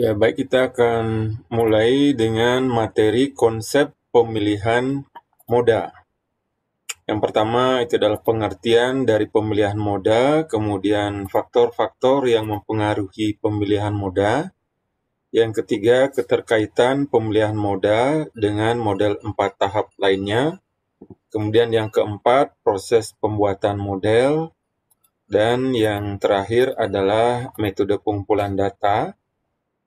Ya, baik kita akan mulai dengan materi konsep pemilihan moda. Yang pertama itu adalah pengertian dari pemilihan moda, kemudian faktor-faktor yang mempengaruhi pemilihan moda. Yang ketiga, keterkaitan pemilihan moda dengan model empat tahap lainnya. Kemudian yang keempat, proses pembuatan model. Dan yang terakhir adalah metode pengumpulan data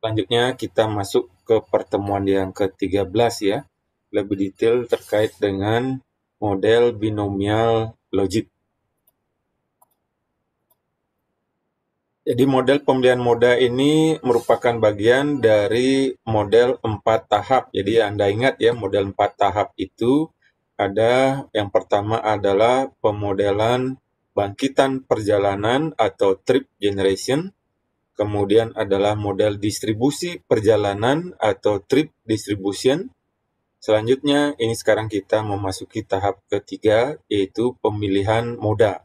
Selanjutnya kita masuk ke pertemuan yang ke-13 ya. Lebih detail terkait dengan model binomial logit. Jadi model pembelian moda ini merupakan bagian dari model empat tahap. Jadi Anda ingat ya model empat tahap itu ada yang pertama adalah pemodelan bangkitan perjalanan atau trip generation kemudian adalah model distribusi perjalanan atau trip distribution. Selanjutnya, ini sekarang kita memasuki tahap ketiga, yaitu pemilihan moda.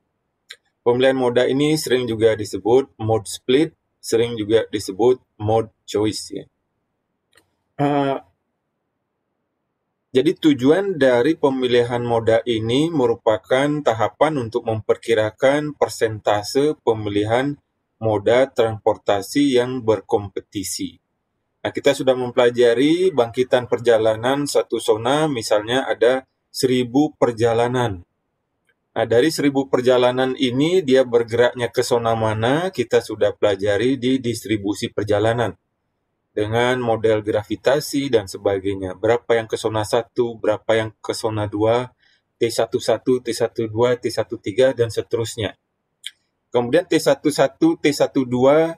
Pemilihan moda ini sering juga disebut mode split, sering juga disebut mode choice. Uh, jadi tujuan dari pemilihan moda ini merupakan tahapan untuk memperkirakan persentase pemilihan moda transportasi yang berkompetisi. Nah, kita sudah mempelajari bangkitan perjalanan satu zona, misalnya ada seribu perjalanan. Nah, dari seribu perjalanan ini dia bergeraknya ke zona mana kita sudah pelajari di distribusi perjalanan dengan model gravitasi dan sebagainya. Berapa yang ke zona 1, berapa yang ke zona 2, T11, T12, T13 dan seterusnya. Kemudian T11, T12 uh,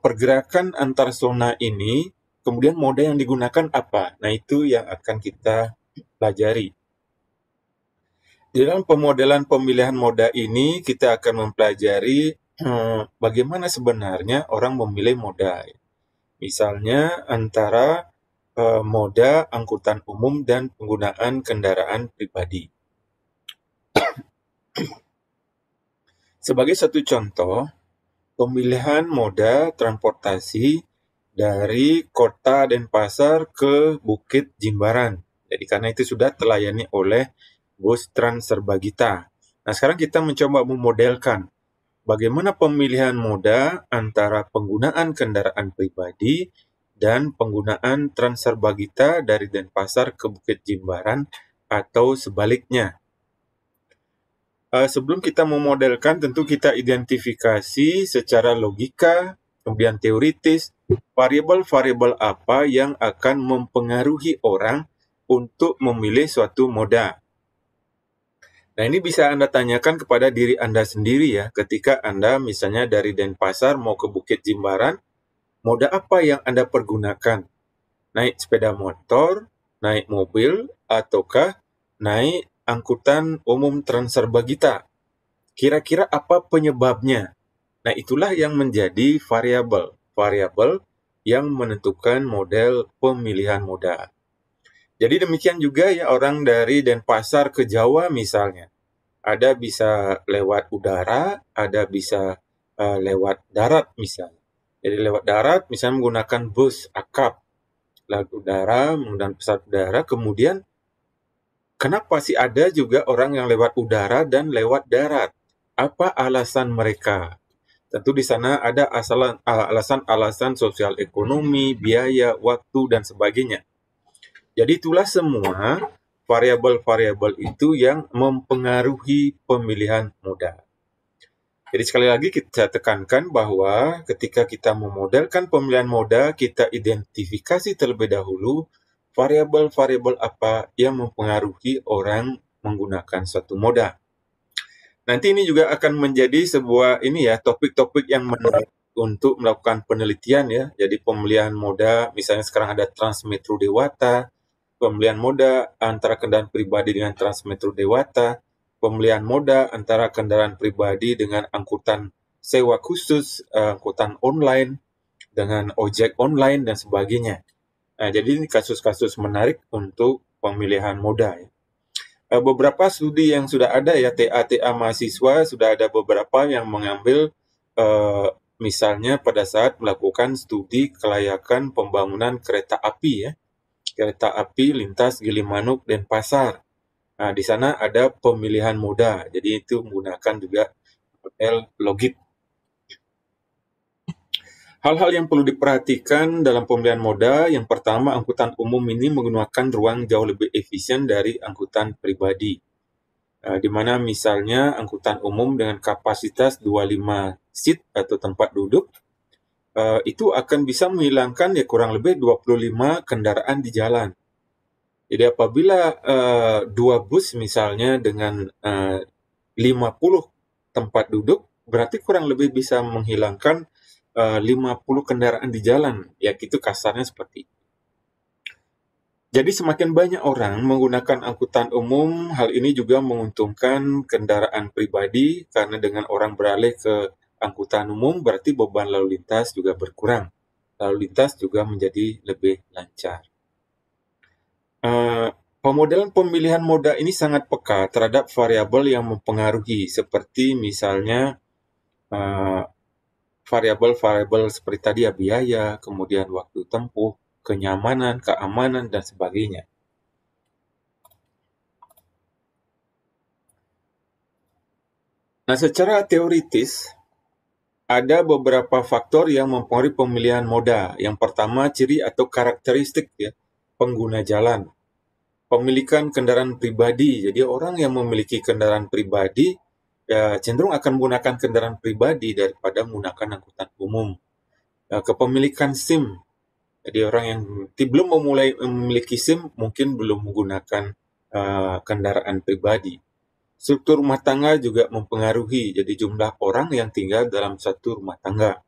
pergerakan antar zona ini, kemudian moda yang digunakan apa? Nah, itu yang akan kita pelajari. Di dalam pemodelan pemilihan moda ini, kita akan mempelajari hmm, bagaimana sebenarnya orang memilih moda. Misalnya antara uh, moda angkutan umum dan penggunaan kendaraan pribadi. Sebagai satu contoh, pemilihan moda transportasi dari kota Denpasar ke Bukit Jimbaran. Jadi karena itu sudah terlayani oleh bus Trans Serbagita. Nah sekarang kita mencoba memodelkan bagaimana pemilihan moda antara penggunaan kendaraan pribadi dan penggunaan Trans Serbagita dari Denpasar ke Bukit Jimbaran atau sebaliknya. Eh, sebelum kita memodelkan tentu kita identifikasi secara logika, kemudian teoritis, variabel-variabel apa yang akan mempengaruhi orang untuk memilih suatu moda. Nah, ini bisa Anda tanyakan kepada diri Anda sendiri ya, ketika Anda misalnya dari Denpasar mau ke Bukit Jimbaran, moda apa yang Anda pergunakan? Naik sepeda motor, naik mobil, ataukah naik angkutan umum Transerbagita. Kira-kira apa penyebabnya? Nah, itulah yang menjadi variabel, variabel yang menentukan model pemilihan moda. Jadi demikian juga ya orang dari Denpasar ke Jawa misalnya. Ada bisa lewat udara, ada bisa uh, lewat darat misalnya. Jadi lewat darat misalnya menggunakan bus akap, lewat udara menggunakan pesawat udara, kemudian Kenapa sih ada juga orang yang lewat udara dan lewat darat? Apa alasan mereka? Tentu di sana ada alasan-alasan sosial ekonomi, biaya, waktu, dan sebagainya. Jadi itulah semua variabel-variabel itu yang mempengaruhi pemilihan moda. Jadi sekali lagi kita tekankan bahwa ketika kita memodelkan pemilihan moda, kita identifikasi terlebih dahulu variabel-variabel apa yang mempengaruhi orang menggunakan suatu moda. Nanti ini juga akan menjadi sebuah ini ya topik-topik yang menarik untuk melakukan penelitian ya. Jadi pemilihan moda, misalnya sekarang ada Transmetro Dewata, pemilihan moda antara kendaraan pribadi dengan Transmetro Dewata, pemilihan moda antara kendaraan pribadi dengan angkutan sewa khusus, eh, angkutan online dengan ojek online dan sebagainya. Nah, jadi ini kasus-kasus menarik untuk pemilihan moda. Ya. Eh, beberapa studi yang sudah ada ya TA-TA mahasiswa sudah ada beberapa yang mengambil eh, misalnya pada saat melakukan studi kelayakan pembangunan kereta api ya kereta api lintas Gilimanuk dan Pasar. Nah, di sana ada pemilihan moda, jadi itu menggunakan juga model logit Hal-hal yang perlu diperhatikan dalam pembelian moda, yang pertama angkutan umum ini menggunakan ruang jauh lebih efisien dari angkutan pribadi. Eh, di mana misalnya angkutan umum dengan kapasitas 25 seat atau tempat duduk, eh, itu akan bisa menghilangkan ya kurang lebih 25 kendaraan di jalan. Jadi apabila eh, dua bus misalnya dengan 50 tempat duduk, berarti kurang lebih bisa menghilangkan 50 eh, kendaraan di jalan, ya itu kasarnya seperti itu. Jadi semakin banyak orang menggunakan angkutan umum, hal ini juga menguntungkan kendaraan pribadi karena dengan orang beralih ke angkutan umum berarti beban lalu lintas juga berkurang. Lalu lintas juga menjadi lebih lancar. Uh, pemodelan pemilihan moda ini sangat peka terhadap variabel yang mempengaruhi seperti misalnya uh, variabel-variabel seperti tadi ya biaya, kemudian waktu tempuh, kenyamanan, keamanan, dan sebagainya. Nah, secara teoritis, ada beberapa faktor yang mempengaruhi pemilihan moda. Yang pertama, ciri atau karakteristik ya, pengguna jalan. Pemilikan kendaraan pribadi. Jadi orang yang memiliki kendaraan pribadi ya cenderung akan menggunakan kendaraan pribadi daripada menggunakan angkutan umum. Ya, kepemilikan SIM, jadi orang yang belum memulai memiliki SIM mungkin belum menggunakan uh, kendaraan pribadi. Struktur rumah tangga juga mempengaruhi, jadi jumlah orang yang tinggal dalam satu rumah tangga.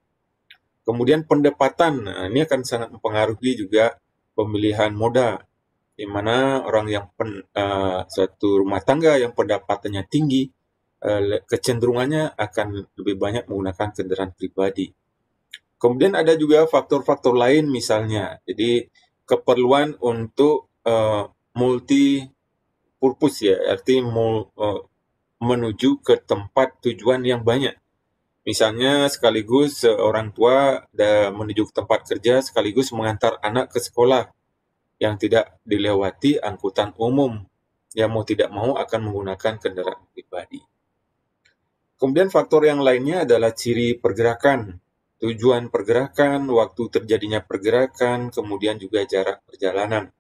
Kemudian pendapatan, nah, ini akan sangat mempengaruhi juga pemilihan moda, di mana orang yang pen, uh, satu rumah tangga yang pendapatannya tinggi Eh, kecenderungannya akan lebih banyak menggunakan kendaraan pribadi. Kemudian ada juga faktor-faktor lain misalnya, jadi keperluan untuk uh, eh, multi purpose ya, arti mul, uh, menuju ke tempat tujuan yang banyak. Misalnya sekaligus orang tua da, menuju ke tempat kerja sekaligus mengantar anak ke sekolah yang tidak dilewati angkutan umum yang mau tidak mau akan menggunakan kendaraan pribadi. Kemudian faktor yang lainnya adalah ciri pergerakan, tujuan pergerakan, waktu terjadinya pergerakan, kemudian juga jarak perjalanan.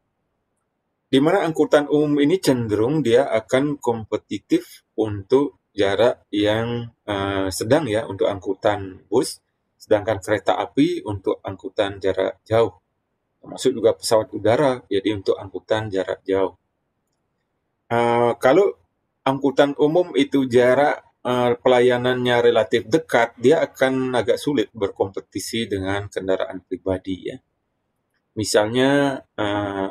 Di mana angkutan umum ini cenderung dia akan kompetitif untuk jarak yang uh, sedang ya untuk angkutan bus, sedangkan kereta api untuk angkutan jarak jauh. Termasuk juga pesawat udara, jadi untuk angkutan jarak jauh. Uh, kalau angkutan umum itu jarak uh, pelayanannya relatif dekat, dia akan agak sulit berkompetisi dengan kendaraan pribadi ya. Misalnya uh,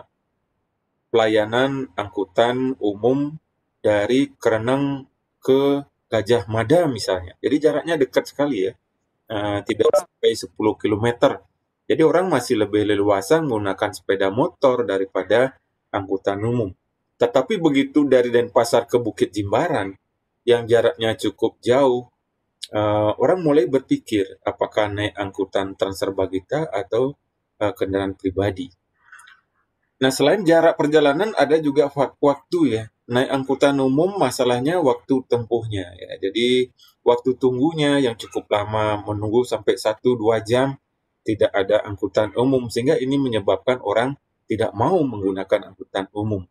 pelayanan angkutan umum dari Kereneng ke Gajah Mada misalnya. Jadi jaraknya dekat sekali ya. Uh, tidak sampai 10 km. Jadi orang masih lebih leluasa menggunakan sepeda motor daripada angkutan umum. Tetapi begitu dari Denpasar ke Bukit Jimbaran, yang jaraknya cukup jauh, uh, orang mulai berpikir apakah naik angkutan kita atau uh, kendaraan pribadi. Nah, selain jarak perjalanan ada juga waktu ya. Naik angkutan umum masalahnya waktu tempuhnya ya. Jadi waktu tunggunya yang cukup lama menunggu sampai 1-2 jam tidak ada angkutan umum sehingga ini menyebabkan orang tidak mau menggunakan angkutan umum.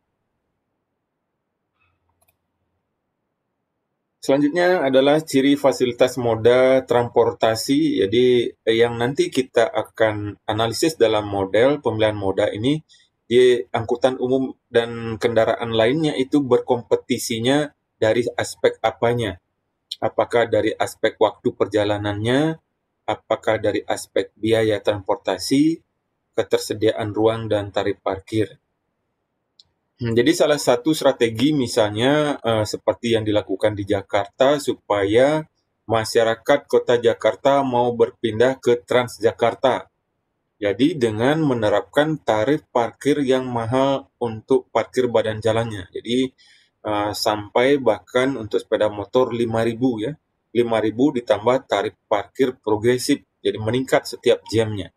Selanjutnya adalah ciri fasilitas moda transportasi. Jadi eh, yang nanti kita akan analisis dalam model pemilihan moda ini di angkutan umum dan kendaraan lainnya itu berkompetisinya dari aspek apanya? Apakah dari aspek waktu perjalanannya, apakah dari aspek biaya transportasi, ketersediaan ruang dan tarif parkir. Hmm, jadi salah satu strategi misalnya uh, seperti yang dilakukan di Jakarta supaya masyarakat kota Jakarta mau berpindah ke Transjakarta. Jadi dengan menerapkan tarif parkir yang mahal untuk parkir badan jalannya. Jadi uh, sampai bahkan untuk sepeda motor 5000 ya. 5000 ditambah tarif parkir progresif. Jadi meningkat setiap jamnya.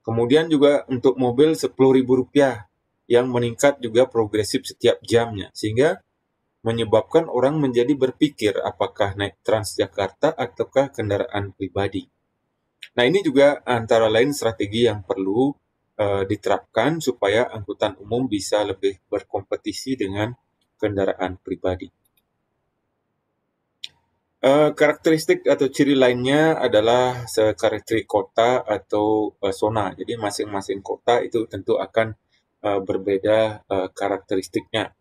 Kemudian juga untuk mobil rp rupiah yang meningkat juga progresif setiap jamnya sehingga menyebabkan orang menjadi berpikir apakah naik Transjakarta ataukah kendaraan pribadi. Nah, ini juga antara lain strategi yang perlu uh, diterapkan supaya angkutan umum bisa lebih berkompetisi dengan kendaraan pribadi. Uh, karakteristik atau ciri lainnya adalah sekarakteristik kota atau uh, zona. Jadi masing-masing kota itu tentu akan uh, berbeda uh, karakteristiknya.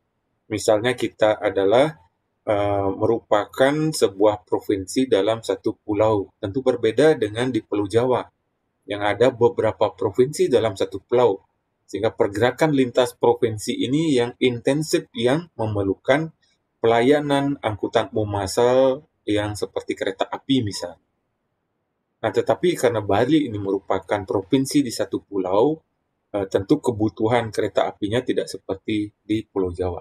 Misalnya kita adalah uh, merupakan sebuah provinsi dalam satu pulau, tentu berbeda dengan di Pulau Jawa yang ada beberapa provinsi dalam satu pulau. Sehingga pergerakan lintas provinsi ini yang intensif yang memerlukan pelayanan angkutan umum massal yang seperti kereta api misalnya. Nah, tetapi karena Bali ini merupakan provinsi di satu pulau, Eh, tentu kebutuhan kereta apinya tidak seperti di Pulau Jawa.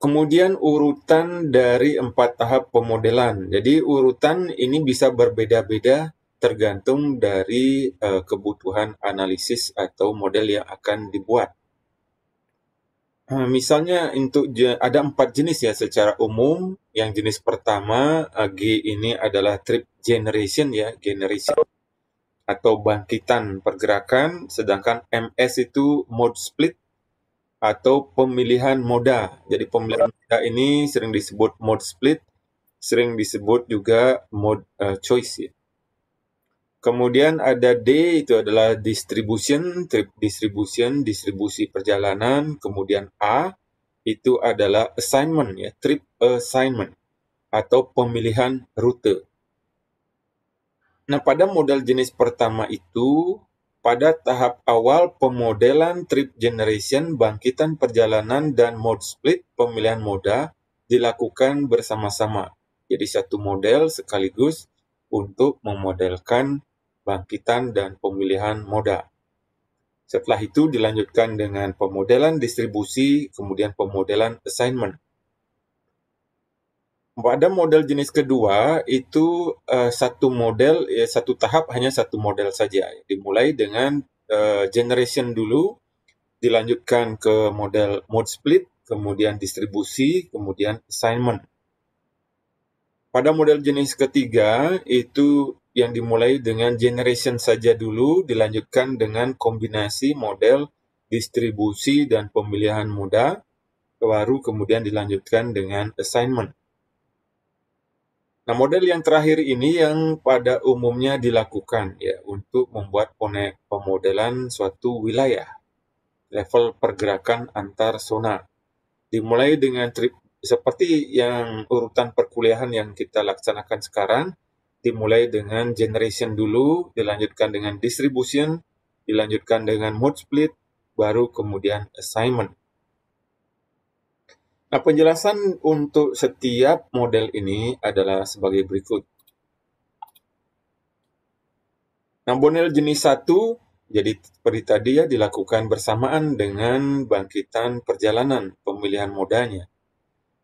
Kemudian urutan dari empat tahap pemodelan. Jadi urutan ini bisa berbeda-beda tergantung dari uh, kebutuhan analisis atau model yang akan dibuat. Uh, misalnya untuk ada empat jenis ya secara umum. Yang jenis pertama uh, G ini adalah trip generation ya generation atau bangkitan pergerakan, sedangkan MS itu mode split atau pemilihan moda. Jadi pemilihan moda ini sering disebut mode split, sering disebut juga mode uh, choice. Ya. Kemudian ada D itu adalah distribution, trip distribution, distribusi perjalanan. Kemudian A itu adalah assignment ya, trip assignment atau pemilihan rute. Nah, pada model jenis pertama itu, pada tahap awal pemodelan trip generation, bangkitan perjalanan, dan mode split pemilihan moda dilakukan bersama-sama. Jadi satu model sekaligus untuk memodelkan bangkitan dan pemilihan moda. Setelah itu dilanjutkan dengan pemodelan distribusi, kemudian pemodelan assignment. Pada model jenis kedua itu uh, satu model ya satu tahap hanya satu model saja. Dimulai dengan uh, generation dulu, dilanjutkan ke model mode split, kemudian distribusi, kemudian assignment. Pada model jenis ketiga itu yang dimulai dengan generation saja dulu, dilanjutkan dengan kombinasi model distribusi dan pemilihan muda, baru kemudian dilanjutkan dengan assignment Nah, model yang terakhir ini yang pada umumnya dilakukan ya untuk membuat pemodelan suatu wilayah level pergerakan antar zona. Dimulai dengan trip seperti yang urutan perkuliahan yang kita laksanakan sekarang, dimulai dengan generation dulu, dilanjutkan dengan distribution, dilanjutkan dengan mode split, baru kemudian assignment. Nah, penjelasan untuk setiap model ini adalah sebagai berikut. Nah, model jenis 1 jadi seperti tadi ya dilakukan bersamaan dengan bangkitan perjalanan pemilihan modanya.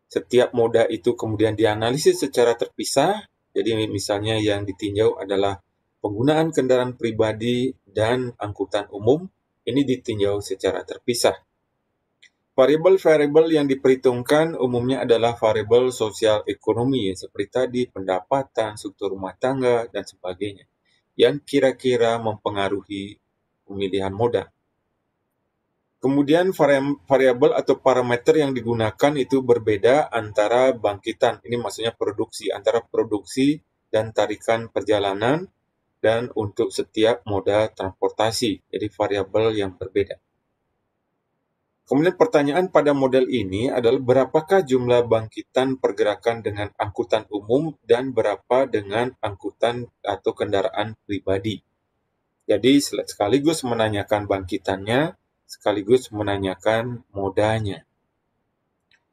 Setiap moda itu kemudian dianalisis secara terpisah. Jadi misalnya yang ditinjau adalah penggunaan kendaraan pribadi dan angkutan umum ini ditinjau secara terpisah. Variable-variable yang diperhitungkan umumnya adalah variable sosial ekonomi seperti tadi, pendapatan, struktur rumah tangga, dan sebagainya, yang kira-kira mempengaruhi pemilihan moda. Kemudian variabel atau parameter yang digunakan itu berbeda antara bangkitan, ini maksudnya produksi, antara produksi dan tarikan perjalanan dan untuk setiap moda transportasi. Jadi variabel yang berbeda. Kemudian pertanyaan pada model ini adalah berapakah jumlah bangkitan pergerakan dengan angkutan umum dan berapa dengan angkutan atau kendaraan pribadi. Jadi sekaligus menanyakan bangkitannya, sekaligus menanyakan modanya.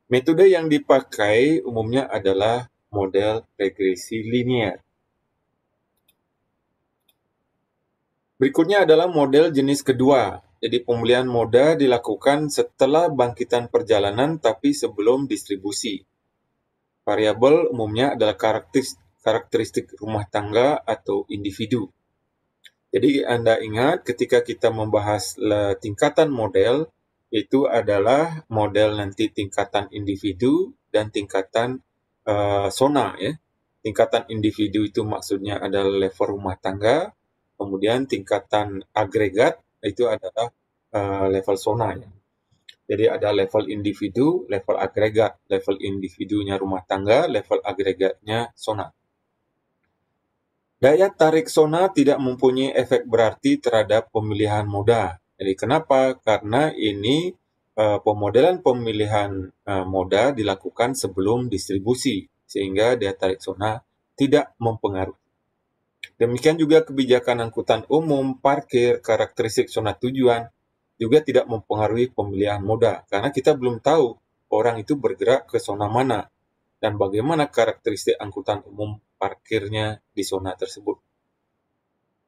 Metode yang dipakai umumnya adalah model regresi linear. Berikutnya adalah model jenis kedua, jadi pemulihan moda dilakukan setelah bangkitan perjalanan tapi sebelum distribusi. Variabel umumnya adalah karakteristik, karakteristik rumah tangga atau individu. Jadi Anda ingat ketika kita membahas tingkatan model, itu adalah model nanti tingkatan individu dan tingkatan uh, zona ya. Tingkatan individu itu maksudnya adalah level rumah tangga, kemudian tingkatan agregat itu adalah uh, level zona ya. Jadi ada level individu, level agregat, level individunya rumah tangga, level agregatnya zona. Daya tarik zona tidak mempunyai efek berarti terhadap pemilihan moda. Jadi kenapa? Karena ini uh, pemodelan pemilihan uh, moda dilakukan sebelum distribusi, sehingga daya tarik zona tidak mempengaruhi. Demikian juga kebijakan angkutan umum, parkir, karakteristik zona tujuan juga tidak mempengaruhi pemilihan moda karena kita belum tahu orang itu bergerak ke zona mana dan bagaimana karakteristik angkutan umum parkirnya di zona tersebut.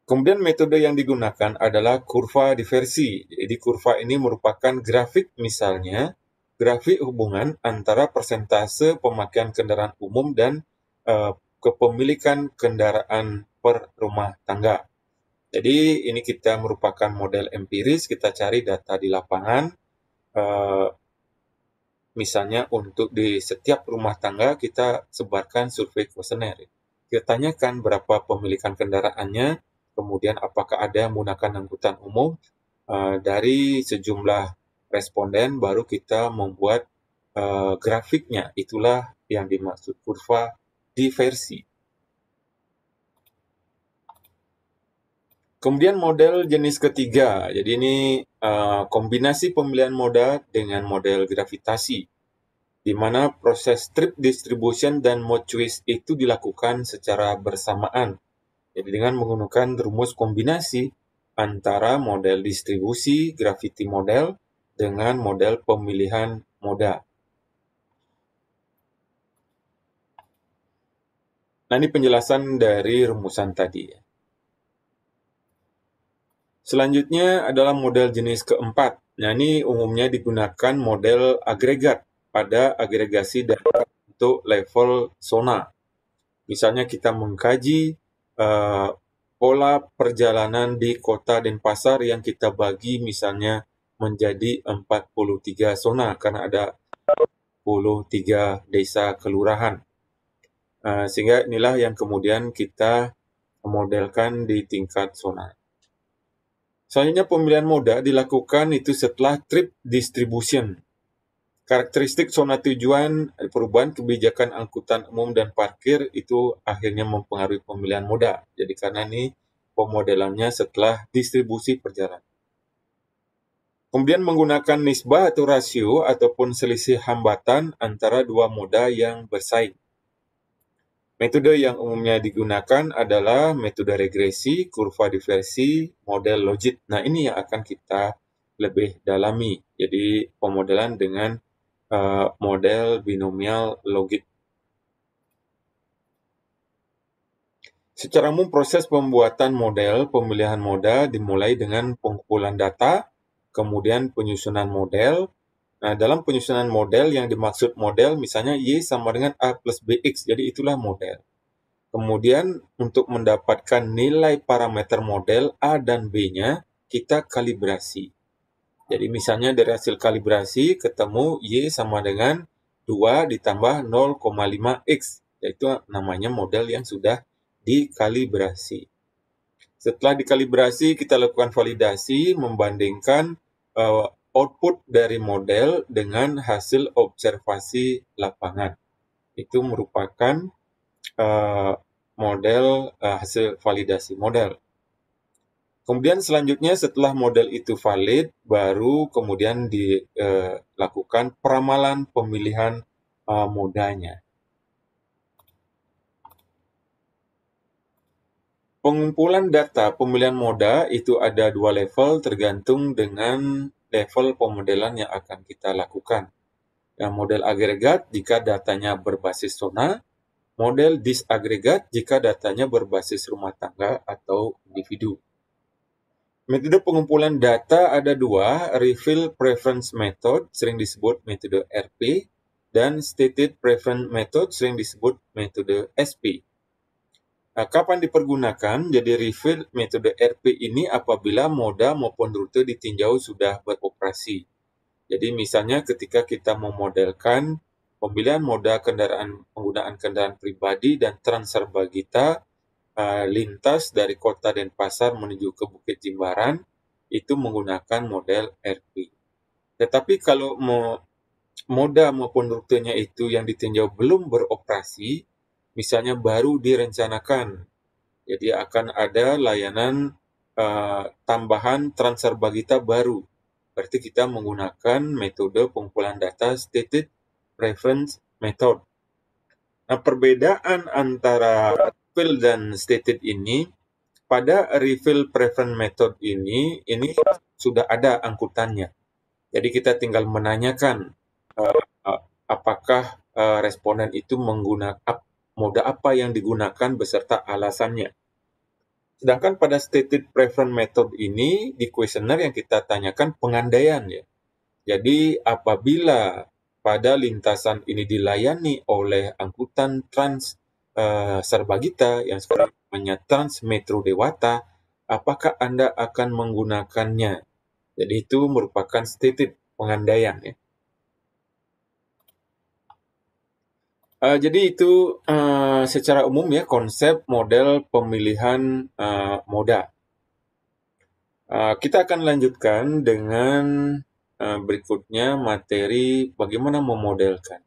Kemudian metode yang digunakan adalah kurva diversi. Jadi kurva ini merupakan grafik misalnya grafik hubungan antara persentase pemakaian kendaraan umum dan e, kepemilikan kendaraan per rumah tangga. Jadi ini kita merupakan model empiris, kita cari data di lapangan. Eh, misalnya untuk di setiap rumah tangga kita sebarkan survei kuesioner. Kita tanyakan berapa pemilikan kendaraannya, kemudian apakah ada yang menggunakan angkutan umum. Eh, dari sejumlah responden baru kita membuat eh, grafiknya. Itulah yang dimaksud kurva diversi. Kemudian model jenis ketiga, jadi ini uh, kombinasi pemilihan moda dengan model gravitasi, di mana proses trip distribution dan mode choice itu dilakukan secara bersamaan. Jadi dengan menggunakan rumus kombinasi antara model distribusi gravity model dengan model pemilihan moda. Nah, ini penjelasan dari rumusan tadi. Ya. Selanjutnya adalah model jenis keempat. Nah, ini umumnya digunakan model agregat pada agregasi data untuk level zona. Misalnya kita mengkaji uh, pola perjalanan di kota Denpasar yang kita bagi misalnya menjadi 43 zona karena ada 43 desa kelurahan. Eh, sehingga inilah yang kemudian kita modelkan di tingkat zona Selanjutnya pemilihan moda dilakukan itu setelah trip distribution. Karakteristik zona tujuan eh, perubahan kebijakan angkutan umum dan parkir itu akhirnya mempengaruhi pemilihan moda. Jadi karena ini pemodelannya setelah distribusi perjalanan. Kemudian menggunakan nisbah atau rasio ataupun selisih hambatan antara dua moda yang bersaing. Metode yang umumnya digunakan adalah metode regresi, kurva diversi, model logit. Nah, ini yang akan kita lebih dalami. Jadi, pemodelan dengan uh, model binomial logit. Secara umum proses pembuatan model, pemilihan moda dimulai dengan pengumpulan data, kemudian penyusunan model, Nah, dalam penyusunan model yang dimaksud model, misalnya Y sama dengan A plus BX, jadi itulah model. Kemudian, untuk mendapatkan nilai parameter model A dan B-nya, kita kalibrasi. Jadi, misalnya dari hasil kalibrasi, ketemu Y sama dengan 2 ditambah 0,5X, yaitu namanya model yang sudah dikalibrasi. Setelah dikalibrasi, kita lakukan validasi, membandingkan uh, output dari model dengan hasil observasi lapangan. Itu merupakan uh, model uh, hasil validasi model. Kemudian selanjutnya setelah model itu valid, baru kemudian dilakukan eh, peramalan pemilihan uh, modanya. Pengumpulan data pemilihan moda itu ada dua level tergantung dengan level pemodelan yang akan kita lakukan. Dan model agregat jika datanya berbasis zona, model disagregat jika datanya berbasis rumah tangga atau individu. Metode pengumpulan data ada dua, Refill Preference Method, sering disebut metode RP, dan Stated Preference Method, sering disebut metode SP. Nah, kapan dipergunakan? Jadi refill metode RP ini apabila moda maupun rute ditinjau sudah beroperasi. Jadi misalnya ketika kita memodelkan pembelian moda kendaraan penggunaan kendaraan pribadi dan transfer bagita uh, lintas dari kota dan pasar menuju ke Bukit Jimbaran itu menggunakan model RP. Tetapi kalau mo moda maupun rutenya itu yang ditinjau belum beroperasi, misalnya baru direncanakan. Jadi ya, akan ada layanan uh, tambahan transfer bagita baru. Berarti kita menggunakan metode pengumpulan data stated reference method. Nah, perbedaan antara refill dan stated ini pada refill preference method ini ini sudah ada angkutannya. Jadi kita tinggal menanyakan uh, apakah uh, responden itu menggunakan moda apa yang digunakan beserta alasannya. Sedangkan pada stated preference method ini di kuesioner yang kita tanyakan pengandaian ya. Jadi apabila pada lintasan ini dilayani oleh angkutan trans uh, eh, Serbagita yang sekarang namanya Trans Metro Dewata, apakah Anda akan menggunakannya? Jadi itu merupakan stated pengandaian ya. Uh, jadi itu uh, secara umum ya konsep model pemilihan uh, moda. Uh, kita akan lanjutkan dengan uh, berikutnya materi bagaimana memodelkan.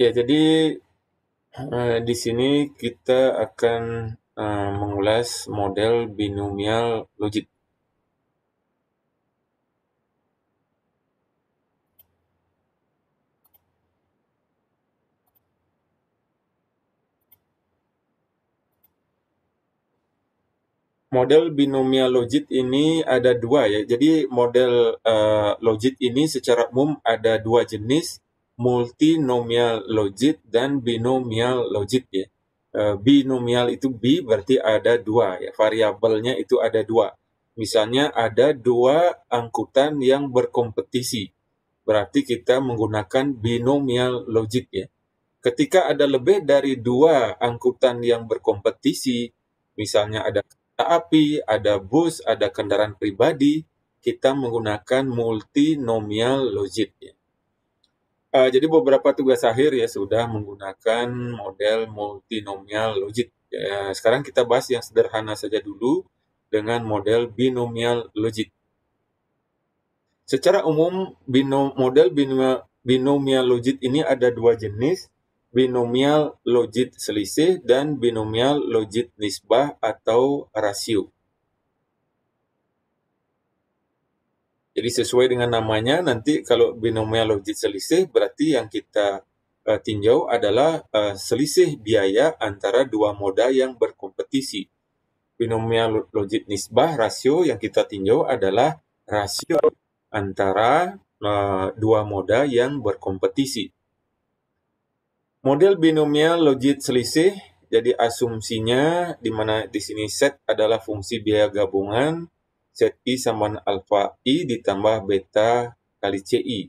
Ya, jadi eh, di sini kita akan eh, mengulas model binomial logit. Model binomial logit ini ada dua ya. Jadi model uh, eh, logit ini secara umum ada dua jenis, multinomial logit dan binomial logit ya. Eh, binomial itu b berarti ada dua ya, variabelnya itu ada dua. Misalnya ada dua angkutan yang berkompetisi, berarti kita menggunakan binomial logit ya. Ketika ada lebih dari dua angkutan yang berkompetisi, misalnya ada kereta api, ada bus, ada kendaraan pribadi, kita menggunakan multinomial logit ya. Uh, jadi beberapa tugas akhir ya sudah menggunakan model multinomial logit. Uh, eh, sekarang kita bahas yang sederhana saja dulu dengan model binomial logit. Secara umum binom, model binomial, binomial ini ada dua jenis, binomial logit selisih dan binomial logit nisbah atau rasio. Jadi sesuai dengan namanya nanti kalau binomial logit selisih berarti yang kita uh, tinjau adalah uh, selisih biaya antara dua moda yang berkompetisi. Binomial logit nisbah rasio yang kita tinjau adalah rasio antara uh, dua moda yang berkompetisi. Model binomial logit selisih jadi asumsinya di mana di sini set adalah fungsi biaya gabungan ZI sama alfa I ditambah beta kali CI,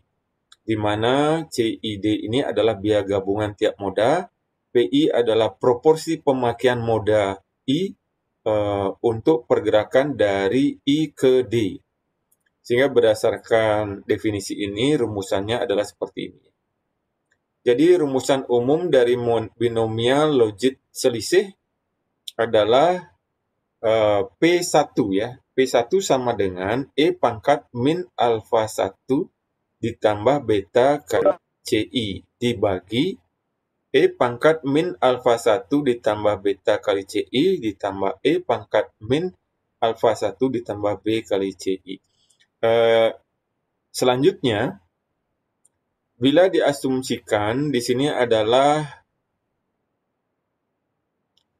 di mana CID ini adalah biaya gabungan tiap moda, PI adalah proporsi pemakaian moda I e, untuk pergerakan dari I ke D. Sehingga berdasarkan definisi ini, rumusannya adalah seperti ini. Jadi rumusan umum dari binomial logit selisih adalah Eh, P1 ya. P1 sama dengan E pangkat min alfa 1 ditambah beta kali CI dibagi E pangkat min alfa 1 ditambah beta kali CI ditambah E pangkat min alfa 1 ditambah B kali CI. Uh, eh, selanjutnya, bila diasumsikan di sini adalah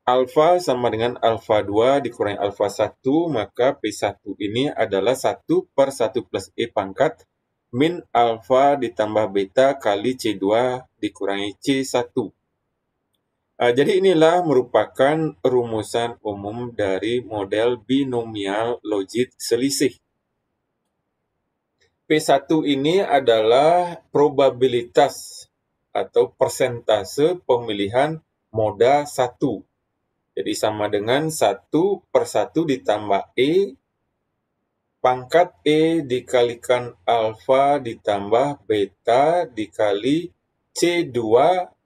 alfa sama dengan alfa 2 dikurangi alfa 1, maka P1 ini adalah 1 per 1 plus E pangkat min alfa ditambah beta kali C2 dikurangi C1. Uh, ah, jadi inilah merupakan rumusan umum dari model binomial logit selisih. P1 ini adalah probabilitas atau persentase pemilihan moda 1 jadi sama dengan 1 per 1 ditambah E, pangkat E dikalikan alfa ditambah beta dikali C2,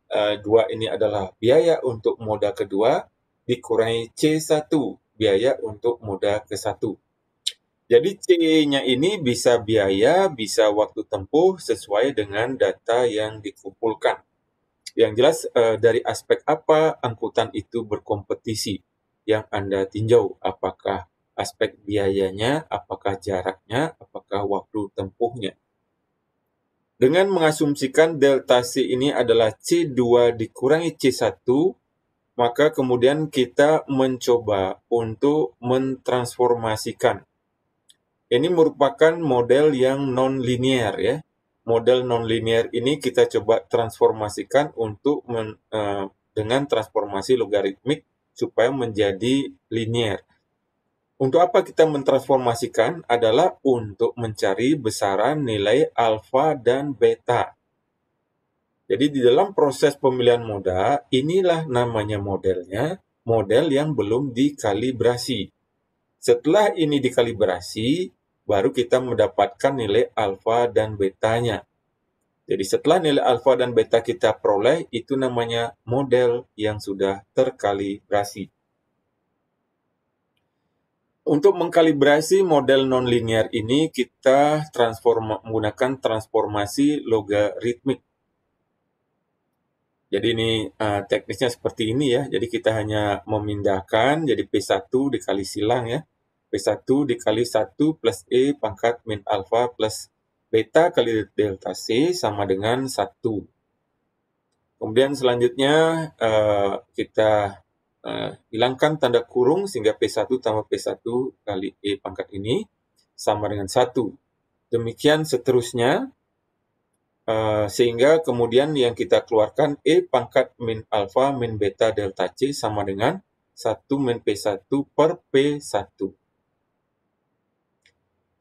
e, 2 ini adalah biaya untuk moda kedua, dikurangi C1, biaya untuk moda ke-1. Jadi C-nya ini bisa biaya, bisa waktu tempuh sesuai dengan data yang dikumpulkan. Yang jelas uh, dari aspek apa angkutan itu berkompetisi yang Anda tinjau, apakah aspek biayanya, apakah jaraknya, apakah waktu tempuhnya. Dengan mengasumsikan delta C ini adalah C2 dikurangi C1, maka kemudian kita mencoba untuk mentransformasikan. Ini merupakan model yang non-linear ya, model nonlinear ini kita coba transformasikan untuk men, uh, dengan transformasi logaritmik supaya menjadi linear. Untuk apa kita mentransformasikan adalah untuk mencari besaran nilai alfa dan beta. Jadi di dalam proses pemilihan moda, inilah namanya modelnya, model yang belum dikalibrasi. Setelah ini dikalibrasi, baru kita mendapatkan nilai alfa dan betanya. Jadi setelah nilai alfa dan beta kita peroleh, itu namanya model yang sudah terkalibrasi. Untuk mengkalibrasi model nonlinear ini, kita transform menggunakan transformasi logaritmik. Jadi ini uh, teknisnya seperti ini ya. Jadi kita hanya memindahkan, jadi P1 dikali silang ya P1 dikali 1 plus E pangkat min alfa plus beta kali delta C sama dengan 1. Kemudian selanjutnya uh, kita uh, hilangkan tanda kurung sehingga P1 tambah P1 kali E pangkat ini sama dengan 1. Demikian seterusnya Uh, sehingga kemudian yang kita keluarkan E pangkat min alfa min beta delta C sama dengan 1 min P1 per P1.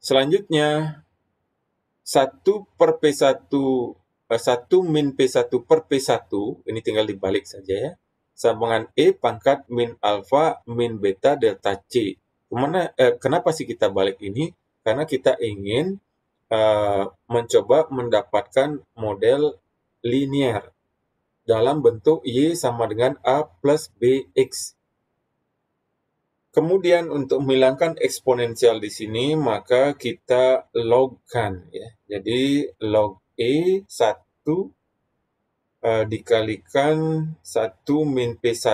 Selanjutnya, 1 per P1, 1 eh, min P1 per P1, ini tinggal dibalik saja ya, sambungan E pangkat min alfa min beta delta C. Kemana, eh, kenapa sih kita balik ini? Karena kita ingin eh, mencoba mendapatkan model linear dalam bentuk Y sama dengan A plus BX. Kemudian untuk menghilangkan eksponensial di sini maka kita logkan ya. Jadi log E 1 uh, dikalikan 1 min P1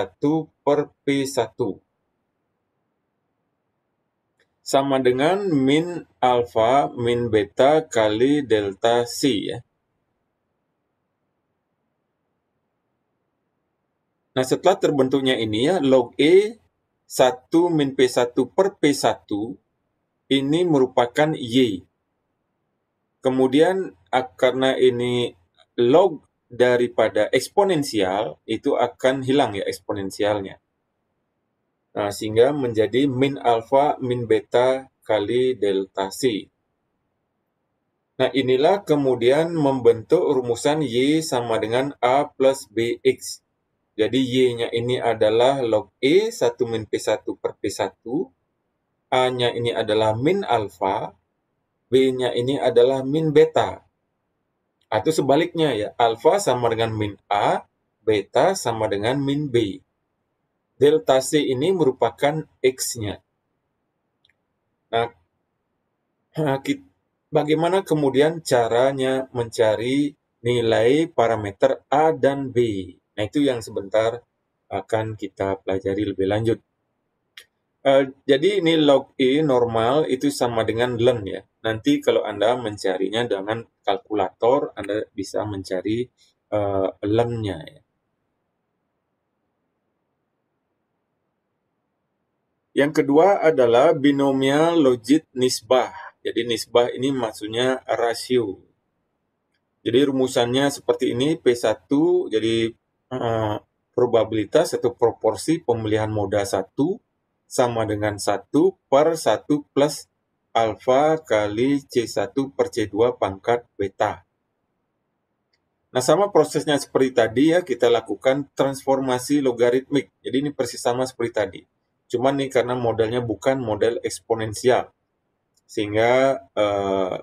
per P1. Sama dengan min alfa min beta kali delta C ya. Nah setelah terbentuknya ini ya log E 1 min P1 per P1 ini merupakan Y. Kemudian karena ini log daripada eksponensial itu akan hilang ya eksponensialnya. Nah, sehingga menjadi min alfa min beta kali delta C. Nah, inilah kemudian membentuk rumusan Y sama dengan A plus BX. Jadi Y-nya ini adalah log E 1 min P1 per P1. A-nya ini adalah min alfa. B-nya ini adalah min beta. Atau ah, sebaliknya ya, alfa sama dengan min A, beta sama dengan min B. Delta C ini merupakan X-nya. Nah, nah bagaimana kemudian caranya mencari nilai parameter A dan B? Nah, itu yang sebentar akan kita pelajari lebih lanjut. Uh, jadi ini log E normal itu sama dengan len ya. Nanti kalau Anda mencarinya dengan kalkulator, Anda bisa mencari uh, lennya ya. Yang kedua adalah binomial logit nisbah. Jadi nisbah ini maksudnya rasio. Jadi rumusannya seperti ini P1 jadi Eh, probabilitas atau proporsi pemilihan moda 1 sama dengan 1 per 1 plus alfa kali C1 per C2 pangkat beta. Nah, sama prosesnya seperti tadi ya, kita lakukan transformasi logaritmik. Jadi ini persis sama seperti tadi. Cuman nih karena modelnya bukan model eksponensial. Sehingga uh,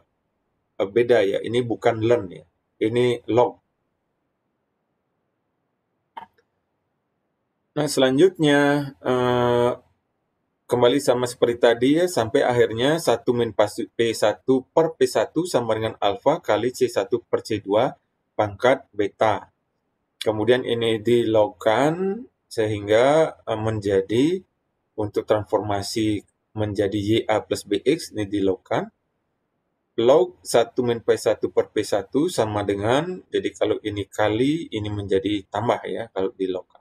beda ya, ini bukan learn ya. Ini log. Nah, selanjutnya uh, kembali sama seperti tadi ya, sampai akhirnya 1 min P1 per P1 sama dengan alfa kali C1 per C2 pangkat beta. Kemudian ini dilogkan sehingga uh, menjadi untuk transformasi menjadi YA plus BX ini dilogkan. Log 1 min P1 per P1 sama dengan, jadi kalau ini kali, ini menjadi tambah ya kalau dilogkan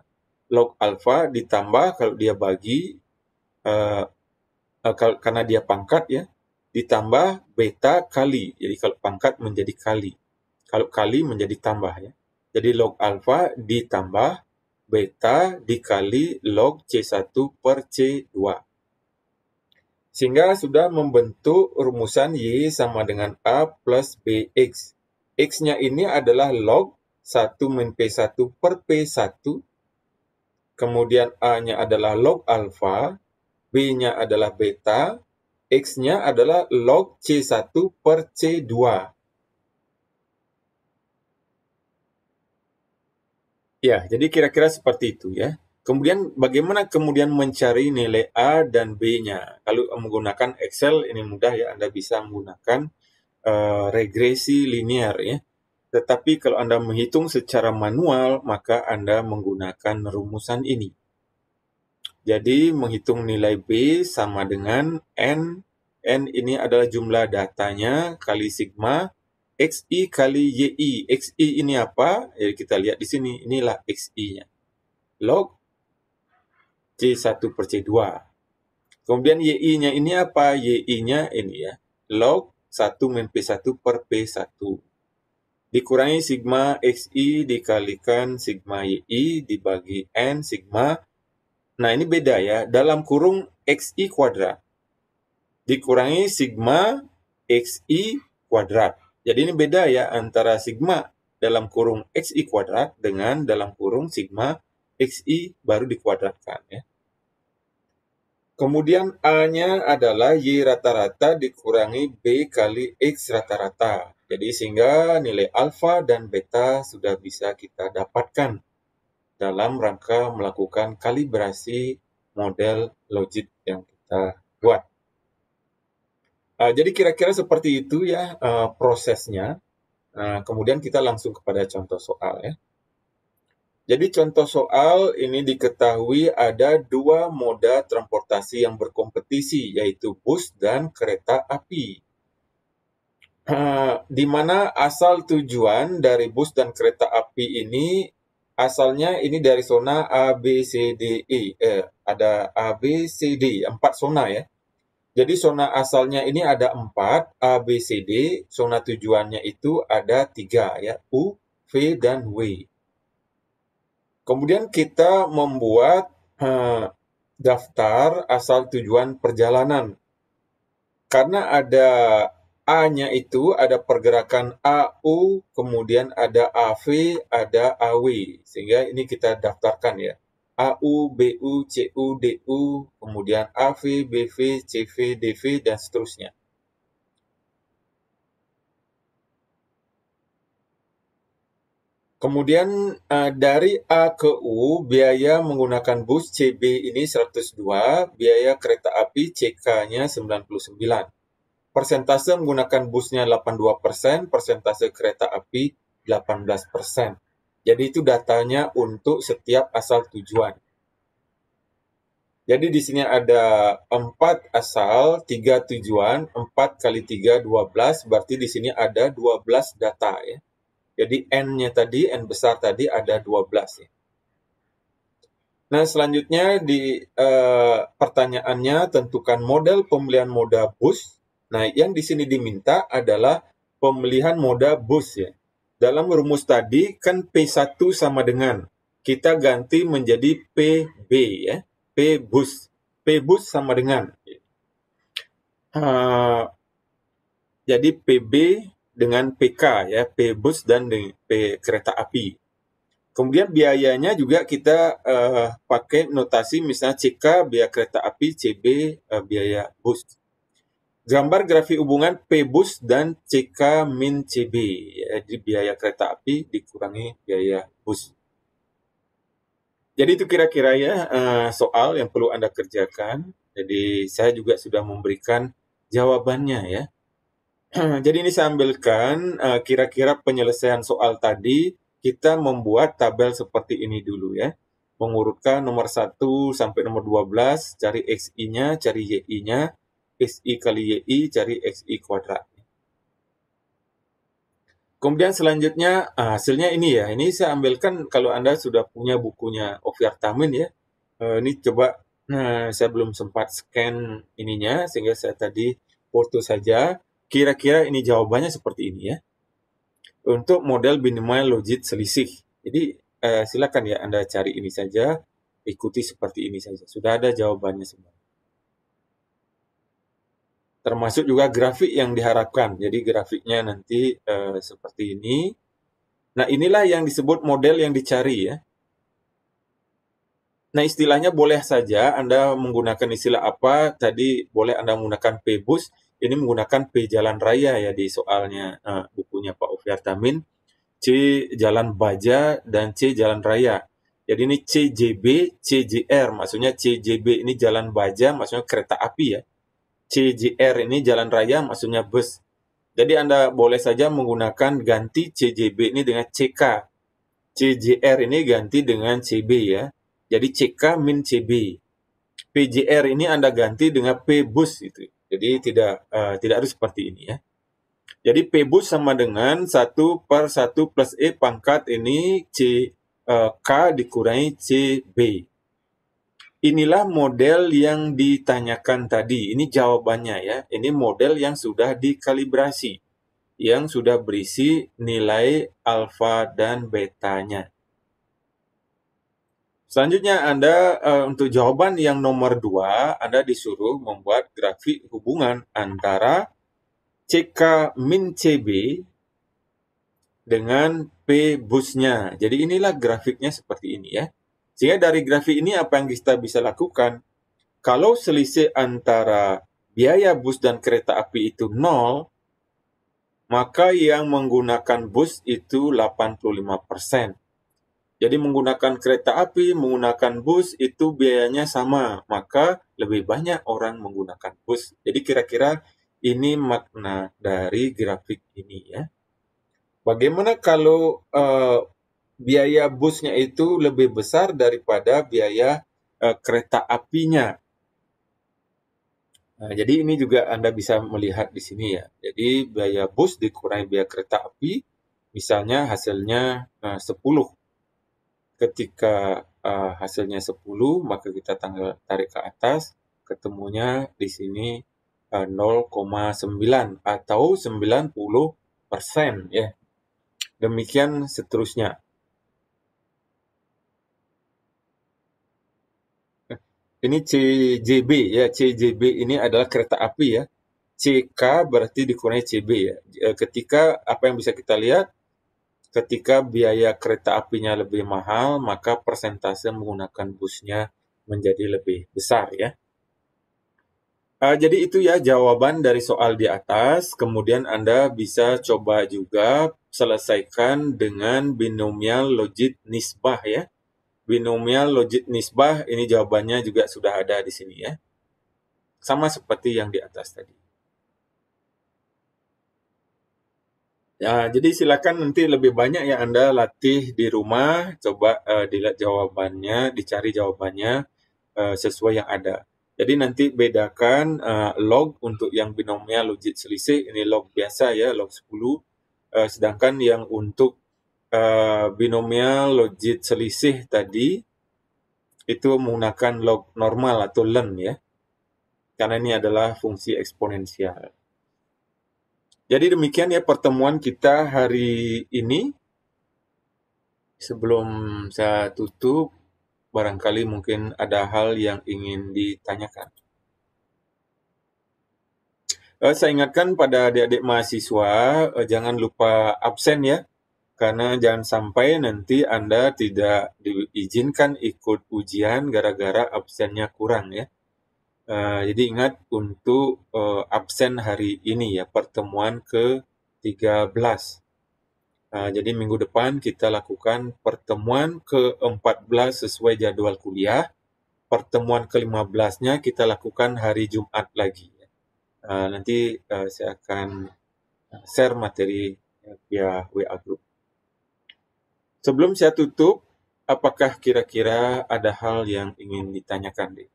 log alpha ditambah kalau dia bagi uh, uh, karena dia pangkat ya ditambah beta kali. Jadi kalau pangkat menjadi kali. Kalau kali menjadi tambah ya. Jadi log alpha ditambah beta dikali log C1 per C2. Sehingga sudah membentuk rumusan Y sama dengan A plus BX. X-nya ini adalah log 1 min P1 per P1 kemudian A-nya adalah log alfa, B-nya adalah beta, X-nya adalah log C1 per C2. Ya, jadi kira-kira seperti itu ya. Kemudian bagaimana kemudian mencari nilai A dan B-nya? Kalau menggunakan Excel ini mudah ya, Anda bisa menggunakan uh, regresi linear ya. Tetapi kalau Anda menghitung secara manual, maka Anda menggunakan rumusan ini. Jadi, menghitung nilai B sama dengan N. N ini adalah jumlah datanya kali sigma. XI kali YI. XI ini apa? Jadi kita lihat di sini. Inilah XI-nya. Log C1 per C2. Kemudian YI-nya ini apa? YI-nya ini ya. Log 1 min P1 per P1. Dikurangi sigma xi dikalikan sigma yi dibagi n sigma. Nah ini beda ya, dalam kurung xi kuadrat. Dikurangi sigma xi kuadrat. Jadi ini beda ya antara sigma dalam kurung xi kuadrat dengan dalam kurung sigma xi baru dikuadratkan ya. Kemudian A-nya adalah Y rata-rata dikurangi B kali X rata-rata. Jadi sehingga nilai alfa dan beta sudah bisa kita dapatkan dalam rangka melakukan kalibrasi model logit yang kita buat. Uh, jadi kira-kira seperti itu ya uh, prosesnya. Uh, kemudian kita langsung kepada contoh soal ya. Jadi contoh soal ini diketahui ada dua moda transportasi yang berkompetisi yaitu bus dan kereta api uh, di mana asal tujuan dari bus dan kereta api ini asalnya ini dari zona A B C D E eh, ada A B C D empat zona ya jadi zona asalnya ini ada empat A B C D zona tujuannya itu ada tiga ya U V dan W kemudian kita membuat uh, daftar asal tujuan perjalanan karena ada A-nya itu ada pergerakan AU, kemudian ada AV, ada AW. Sehingga ini kita daftarkan ya. AU, BU, CU, DU, kemudian AV, BV, CV, DV, dan seterusnya. Kemudian eh, dari A ke U, biaya menggunakan bus CB ini 102, biaya kereta api CK-nya 99. Persentase menggunakan busnya 82%, persentase kereta api 18%. Jadi itu datanya untuk setiap asal tujuan. Jadi di sini ada 4 asal, 3 tujuan, 4 kali 3, 12, berarti di sini ada 12 data ya. Jadi N-nya tadi, N besar tadi ada 12 ya. Nah, selanjutnya di uh, pertanyaannya tentukan model pembelian moda bus Nah, yang di sini diminta adalah pemilihan moda bus ya. Dalam rumus tadi kan P1 sama dengan kita ganti menjadi PB ya. P bus. P bus sama dengan. Uh, jadi PB dengan PK ya, P bus dan P kereta api. Kemudian biayanya juga kita uh, pakai notasi misalnya CK biaya kereta api, CB uh, eh, biaya bus gambar grafik hubungan P-Bus dan CK Min CB. Ya, jadi biaya kereta api dikurangi biaya bus. Jadi itu kira-kira ya eh, soal yang perlu Anda kerjakan. Jadi saya juga sudah memberikan jawabannya ya. Jadi ini saya ambilkan eh, kira-kira penyelesaian soal tadi kita membuat tabel seperti ini dulu ya. Mengurutkan nomor 1 sampai nomor 12, cari XI-nya, cari YI-nya, SI kali YI cari XI kuadrat. Kemudian selanjutnya ah, hasilnya ini ya. Ini saya ambilkan kalau Anda sudah punya bukunya Ofiar Tamin ya. Eh, ini coba Nah, saya belum sempat scan ininya sehingga saya tadi foto saja. Kira-kira ini jawabannya seperti ini ya. Untuk model binomial logit selisih. Jadi eh, silakan ya Anda cari ini saja, ikuti seperti ini saja. Sudah ada jawabannya semua termasuk juga grafik yang diharapkan. Jadi grafiknya nanti eh, seperti ini. Nah, inilah yang disebut model yang dicari ya. Nah, istilahnya boleh saja Anda menggunakan istilah apa. Tadi boleh Anda menggunakan P-Bus, ini menggunakan P jalan raya ya di soalnya eh, bukunya Pak Ufi Tamin. C jalan baja dan C jalan raya. Jadi ini CJB, CJR, maksudnya CJB ini jalan baja, maksudnya kereta api ya CJR ini jalan raya maksudnya bus. Jadi Anda boleh saja menggunakan ganti CJB ini dengan CK. CJR ini ganti dengan CB ya. Jadi CK min CB. PJR ini Anda ganti dengan P bus itu. Jadi tidak uh, tidak harus seperti ini ya. Jadi P bus sama dengan 1 per 1 plus E pangkat ini C, uh, K dikurangi CB. Inilah model yang ditanyakan tadi. Ini jawabannya ya. Ini model yang sudah dikalibrasi. Yang sudah berisi nilai alfa dan betanya. Selanjutnya Anda eh, untuk jawaban yang nomor 2, Anda disuruh membuat grafik hubungan antara CK min CB dengan P busnya. Jadi inilah grafiknya seperti ini ya. Sehingga dari grafik ini apa yang kita bisa lakukan? Kalau selisih antara biaya bus dan kereta api itu nol, maka yang menggunakan bus itu 85%. Jadi menggunakan kereta api, menggunakan bus itu biayanya sama, maka lebih banyak orang menggunakan bus. Jadi kira-kira ini makna dari grafik ini ya. Bagaimana kalau uh, biaya busnya itu lebih besar daripada biaya uh, kereta apinya. Nah, jadi ini juga Anda bisa melihat di sini ya. Jadi biaya bus dikurangi biaya kereta api, misalnya hasilnya eh, uh, 10. Ketika uh, hasilnya 10, maka kita tanggal tarik ke atas, ketemunya di sini uh, 0,9 atau 90 persen ya. Demikian seterusnya. Ini CJB ya, CJB ini adalah kereta api ya. CK berarti dikurangi CB ya. E, ketika apa yang bisa kita lihat, ketika biaya kereta apinya lebih mahal, maka persentase menggunakan busnya menjadi lebih besar ya. Uh, jadi itu ya jawaban dari soal di atas. Kemudian Anda bisa coba juga selesaikan dengan binomial logit nisbah ya binomial logit nisbah ini jawabannya juga sudah ada di sini ya. Sama seperti yang di atas tadi. Ya, jadi silakan nanti lebih banyak ya Anda latih di rumah, coba uh, dilihat jawabannya, dicari jawabannya uh, sesuai yang ada. Jadi nanti bedakan uh, log untuk yang binomial logit selisih, ini log biasa ya, log 10. Uh, sedangkan yang untuk Eh, binomial logit selisih tadi itu menggunakan log normal atau len ya. Karena ini adalah fungsi eksponensial. Jadi demikian ya pertemuan kita hari ini. Sebelum saya tutup, barangkali mungkin ada hal yang ingin ditanyakan. Eh, saya ingatkan pada adik-adik mahasiswa, eh, jangan lupa absen ya. Karena jangan sampai nanti Anda tidak diizinkan ikut ujian gara-gara absennya kurang ya. Uh, jadi ingat untuk uh, absen hari ini ya pertemuan ke-13. Uh, eh, jadi minggu depan kita lakukan pertemuan ke-14 sesuai jadwal kuliah. Pertemuan ke-15-nya kita lakukan hari Jumat lagi. Uh, nanti uh, saya akan share materi via WA group. Sebelum saya tutup, apakah kira-kira ada hal yang ingin ditanyakan, deh?